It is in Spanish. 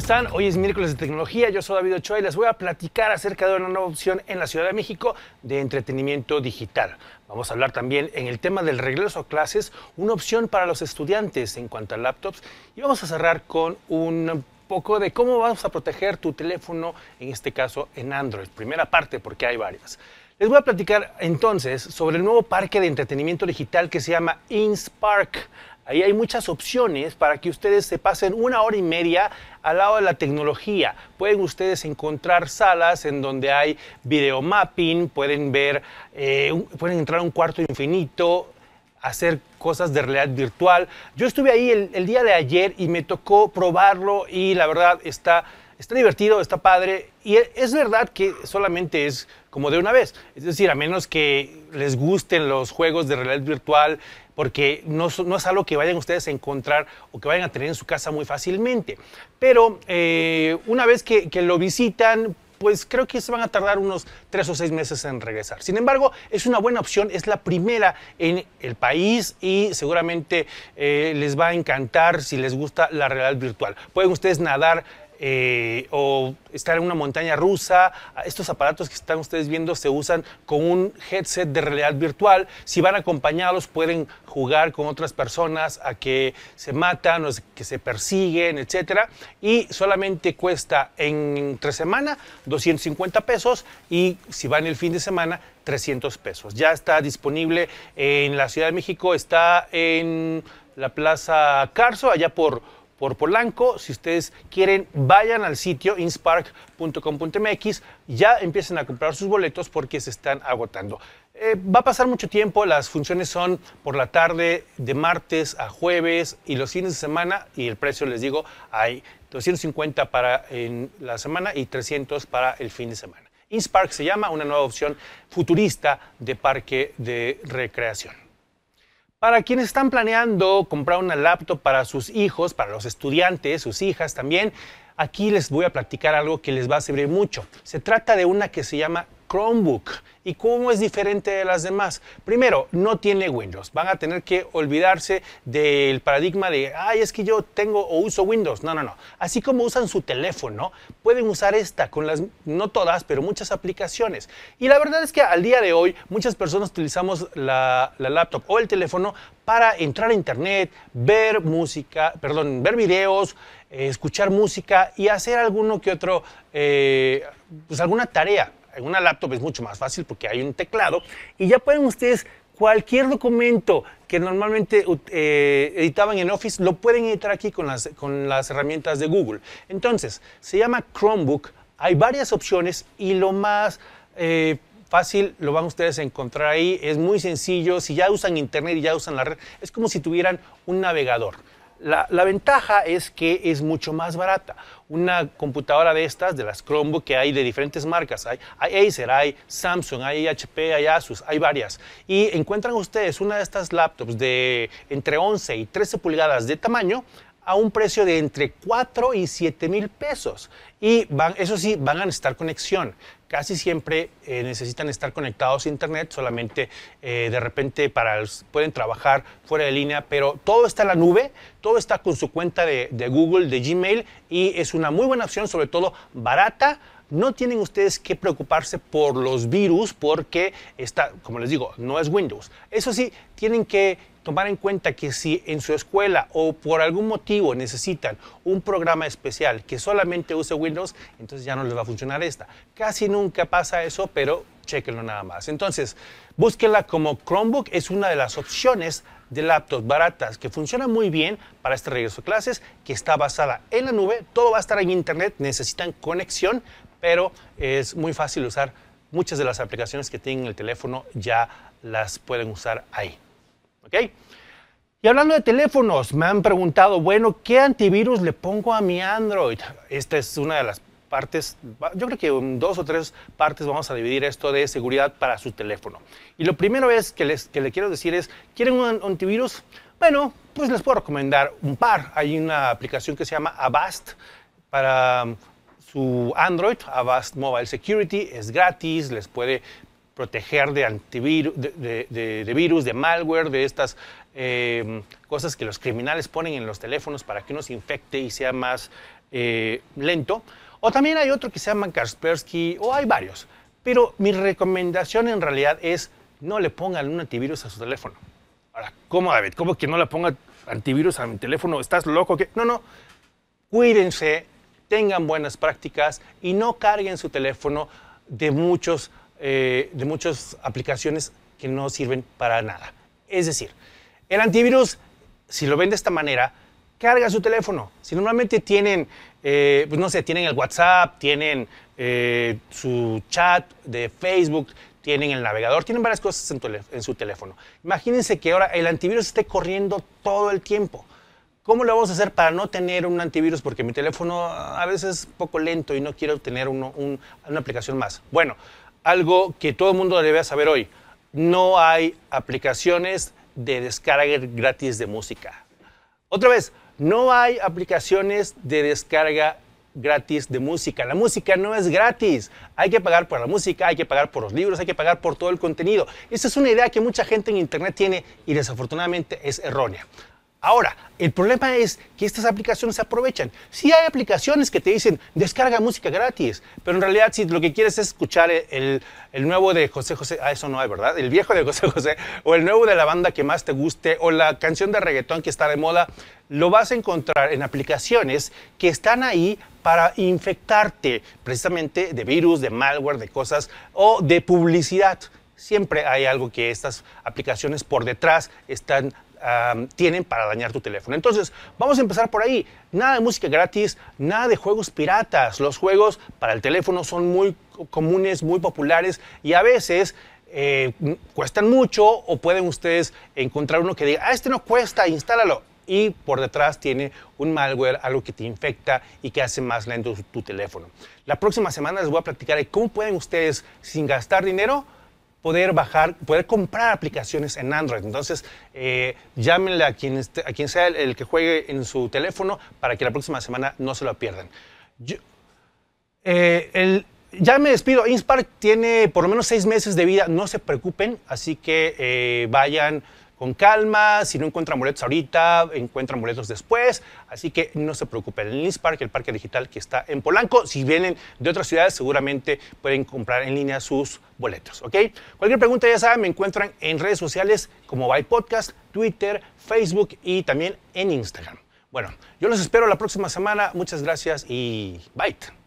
están? Hoy es miércoles de tecnología, yo soy David Ochoa y les voy a platicar acerca de una nueva opción en la Ciudad de México de entretenimiento digital. Vamos a hablar también en el tema del regreso a clases, una opción para los estudiantes en cuanto a laptops y vamos a cerrar con un poco de cómo vamos a proteger tu teléfono, en este caso en Android, primera parte porque hay varias. Les voy a platicar entonces sobre el nuevo parque de entretenimiento digital que se llama InSpark. Ahí hay muchas opciones para que ustedes se pasen una hora y media al lado de la tecnología. Pueden ustedes encontrar salas en donde hay video mapping, pueden ver, eh, pueden entrar a un cuarto infinito, hacer cosas de realidad virtual. Yo estuve ahí el, día de ayer y me tocó probarlo y la verdad está, está divertido, está padre. Y e, es verdad que solamente es como de una vez. Es decir, a menos que les gusten los juegos de realidad virtual, porque no, es algo que vayan ustedes a encontrar o que vayan a tener en su casa muy fácilmente. Pero eh, una vez que, lo visitan, pues creo que se van a tardar unos tres o seis meses en regresar. Sin embargo, es una buena opción, es la primera en el país y seguramente eh, les va a encantar si les gusta la realidad virtual. Pueden ustedes nadar eh, o estar en una montaña rusa. Estos aparatos que están ustedes viendo se usan con un headset de realidad virtual. Si van acompañados pueden jugar con otras personas a que se matan o que se persiguen, etc. Y solamente cuesta en tres semanas 250 pesos y si van el fin de semana 300 pesos. Ya está disponible en la Ciudad de México, está en la Plaza Carso, allá por por Polanco. Si ustedes quieren, vayan al sitio inspark.com.mx. Ya empiecen a comprar sus boletos porque se están agotando. Eh, va a pasar mucho tiempo, las funciones son por la tarde, de martes a jueves y los fines de semana y el precio les digo, hay 250 para en la semana y 300 para el fin de semana. Inspark se llama una nueva opción futurista de parque de recreación. Para quienes están planeando comprar una laptop para sus hijos, para los estudiantes, sus hijas también, aquí les voy a platicar algo que les va a servir mucho. Se trata de una que se llama Chromebook. ¿Y cómo es diferente de las demás? Primero, no tiene Windows. Van a tener que olvidarse del paradigma de, ay, es que yo tengo o uso Windows. No, no, no. Así como usan su teléfono, pueden usar esta con las, no todas, pero muchas aplicaciones. Y la verdad es que al día de hoy muchas personas utilizamos la, laptop o el teléfono para entrar a internet, ver música, perdón, ver videos, eh, escuchar música y hacer alguno que otro, eh, pues alguna tarea una laptop es mucho más fácil porque hay un teclado y ya pueden ustedes cualquier documento que normalmente eh, editaban en Office, lo pueden editar aquí con las, herramientas de Google. Entonces, se llama Chromebook, hay varias opciones y lo más... Eh, fácil, lo van ustedes a encontrar ahí, es muy sencillo, si ya usan internet y ya usan la red, es como si tuvieran un navegador. La, ventaja es que es mucho más barata. Una computadora de estas, de las Chromebook, que hay de diferentes marcas, hay, Acer, hay Samsung, hay HP, hay Asus, hay varias. Y encuentran ustedes una de estas laptops de entre 11 y 13 pulgadas de tamaño a un precio de entre 4 y 7 mil pesos. Y van, eso sí, van a necesitar conexión casi siempre eh, necesitan estar conectados a Internet, solamente eh, de repente para, pueden trabajar fuera de línea, pero todo está en la nube, todo está con su cuenta de Google, de Gmail y es una muy buena opción, sobre todo barata no tienen ustedes que preocuparse por los virus porque está, como les digo, no es Windows. Eso sí, tienen que tomar en cuenta que si en su escuela o por algún motivo necesitan un programa especial que solamente use Windows, entonces ya no les va a funcionar esta. Casi nunca pasa eso, pero chequenlo nada más. Entonces, búsquenla como Chromebook, es una de las opciones de laptops baratas que funciona muy bien para este regreso a clases, que está basada en la nube, todo va a estar en internet, necesitan conexión, pero es muy fácil usar muchas de las aplicaciones que tienen el teléfono ya las pueden usar ahí. ¿Ok? Y hablando de teléfonos, me han preguntado, bueno, ¿qué antivirus le pongo a mi Android? Esta es una de las partes, yo creo que en dos o tres partes vamos a dividir esto de seguridad para su teléfono. Y lo primero es que les, que quiero decir es, ¿quieren un antivirus? Bueno, pues les puedo recomendar un par. Hay una aplicación que se llama Avast para su Android, Avast Mobile Security, es gratis, les puede proteger de, antivirus, de, virus, de malware, de estas em, cosas que los criminales ponen en los teléfonos para que uno se infecte y sea más eh, lento. O también hay otro que se llama Kaspersky, o hay varios. Pero mi recomendación en realidad es no le pongan un antivirus a su teléfono. Ahora, ¿cómo David? ¿Cómo que no le ponga antivirus a mi teléfono? ¿Estás loco? ¿Qué? No, no. Cuídense tengan buenas prácticas y no carguen su teléfono de, muchos, eh, de muchas aplicaciones que no sirven para nada. Es decir, el antivirus, si lo ven de esta manera, carga su teléfono. Si normalmente tienen, eh, pues no sé, tienen el WhatsApp, tienen eh, su chat de Facebook, tienen el navegador, tienen varias cosas en, su teléfono. Imagínense que ahora el antivirus esté corriendo todo el tiempo. ¿Cómo lo vamos a hacer para no tener un antivirus? Porque mi teléfono a veces es poco lento y no quiero tener una aplicación más. Bueno, algo que todo el mundo debe saber hoy. No hay aplicaciones de descarga gratis de música. Otra vez, no hay aplicaciones de descarga gratis de música. La música no es gratis. Hay que pagar por la música, hay que pagar por los libros, hay que pagar por todo el contenido. Esa es una idea que mucha gente en Internet tiene y desafortunadamente es errónea. Ahora, el problema es que estas aplicaciones se aprovechan. Sí hay aplicaciones que te dicen, descarga música gratis, pero en realidad si lo que quieres es escuchar el, nuevo de José José, ah, eso no hay, ¿verdad? El viejo de José José, o el nuevo de la banda que más te guste, o la canción de reggaetón que está de moda, lo vas a encontrar en aplicaciones que están ahí para infectarte precisamente de virus, de malware, de cosas, o de publicidad siempre hay algo que estas aplicaciones por detrás están tienen para dañar tu teléfono. Entonces, vamos a empezar por ahí. Nada de música gratis, nada de juegos piratas. Los juegos para el teléfono son muy comunes, muy populares y a veces eh, cuestan mucho o pueden ustedes encontrar uno que diga, ah, este no cuesta, instálalo y por detrás tiene un malware, algo que te infecta y que hace más lento tu teléfono. La próxima semana les voy a platicar cómo pueden ustedes, sin gastar dinero, poder bajar, poder comprar aplicaciones en Android. Entonces, eh, llámenle a quien, a quien sea el, que juegue en su teléfono para que la próxima semana no se lo pierdan. Eh, ya me despido. Inspark tiene por lo menos seis meses de vida, no se preocupen, así que eh, vayan con calma, si no encuentran boletos ahorita, encuentran boletos después, así que no se preocupen, en Liz Park, el parque digital que está en Polanco, si vienen de otras ciudades seguramente pueden comprar en línea sus boletos, ¿ok? Cualquier pregunta ya saben, me encuentran en redes sociales como By Podcast, Twitter, Facebook y también en Instagram. Bueno, yo los espero la próxima semana, muchas gracias y bye.